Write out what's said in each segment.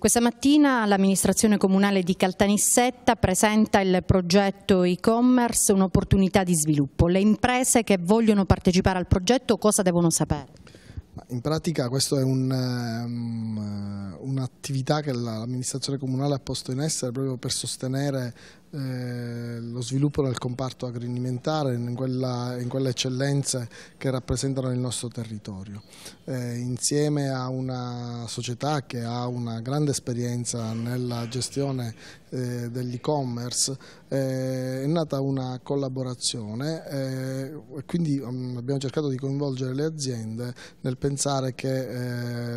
Questa mattina l'amministrazione comunale di Caltanissetta presenta il progetto e-commerce, un'opportunità di sviluppo. Le imprese che vogliono partecipare al progetto cosa devono sapere? In pratica questa è ehm, un'attività um, un che l'amministrazione comunale ha posto in essere proprio per sostenere eh, lo sviluppo del comparto agroalimentare in, in, quelle eccellenze che rappresentano il nostro territorio, eh, insieme a una società che ha una grande esperienza nella gestione eh, dell'e-commerce eh, è nata una collaborazione eh, e quindi um, abbiamo cercato di coinvolgere le aziende nel pensare che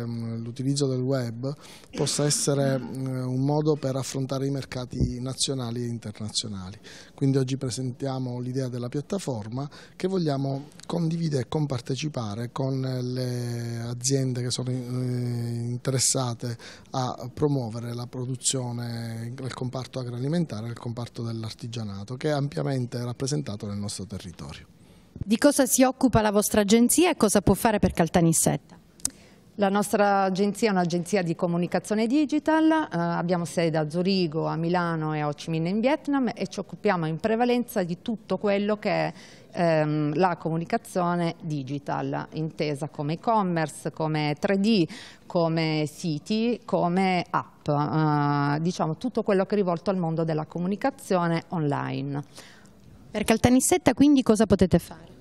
ehm, l'utilizzo del web possa essere mm, un modo per affrontare i mercati nazionali e internazionali internazionali. Quindi oggi presentiamo l'idea della piattaforma che vogliamo condividere e compartecipare con le aziende che sono eh, interessate a promuovere la produzione del comparto agroalimentare e del comparto dell'artigianato che è ampiamente rappresentato nel nostro territorio. Di cosa si occupa la vostra agenzia e cosa può fare per Caltanissetta? La nostra agenzia è un'agenzia di comunicazione digital, eh, abbiamo sede a Zurigo, a Milano e a Ho Chi Minh in Vietnam e ci occupiamo in prevalenza di tutto quello che è ehm, la comunicazione digital, intesa come e-commerce, come 3D, come siti, come app, eh, diciamo tutto quello che è rivolto al mondo della comunicazione online. Per Caltanissetta quindi cosa potete fare?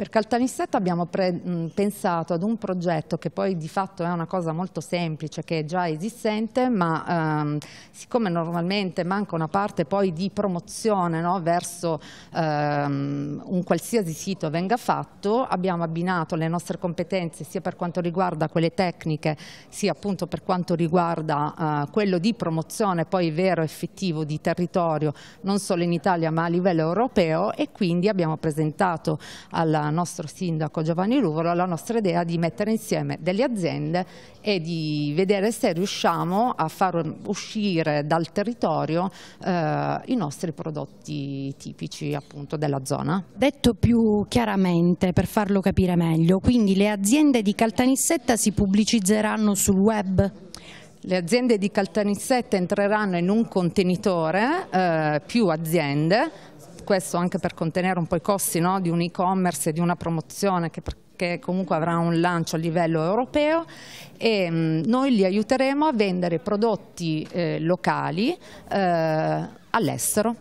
Per Caltanissetta abbiamo pensato ad un progetto che poi di fatto è una cosa molto semplice, che è già esistente, ma ehm, siccome normalmente manca una parte poi di promozione no, verso ehm, un qualsiasi sito venga fatto, abbiamo abbinato le nostre competenze sia per quanto riguarda quelle tecniche, sia appunto per quanto riguarda eh, quello di promozione poi vero, effettivo di territorio, non solo in Italia ma a livello europeo e quindi abbiamo presentato alla nostro sindaco Giovanni Ruvolo la nostra idea di mettere insieme delle aziende e di vedere se riusciamo a far uscire dal territorio eh, i nostri prodotti tipici appunto della zona. Detto più chiaramente per farlo capire meglio, quindi le aziende di Caltanissetta si pubblicizzeranno sul web? Le aziende di Caltanissetta entreranno in un contenitore, eh, più aziende, questo anche per contenere un po' i costi no, di un e-commerce e di una promozione che per che comunque avrà un lancio a livello europeo e mm, noi li aiuteremo a vendere prodotti eh, locali eh, all'estero.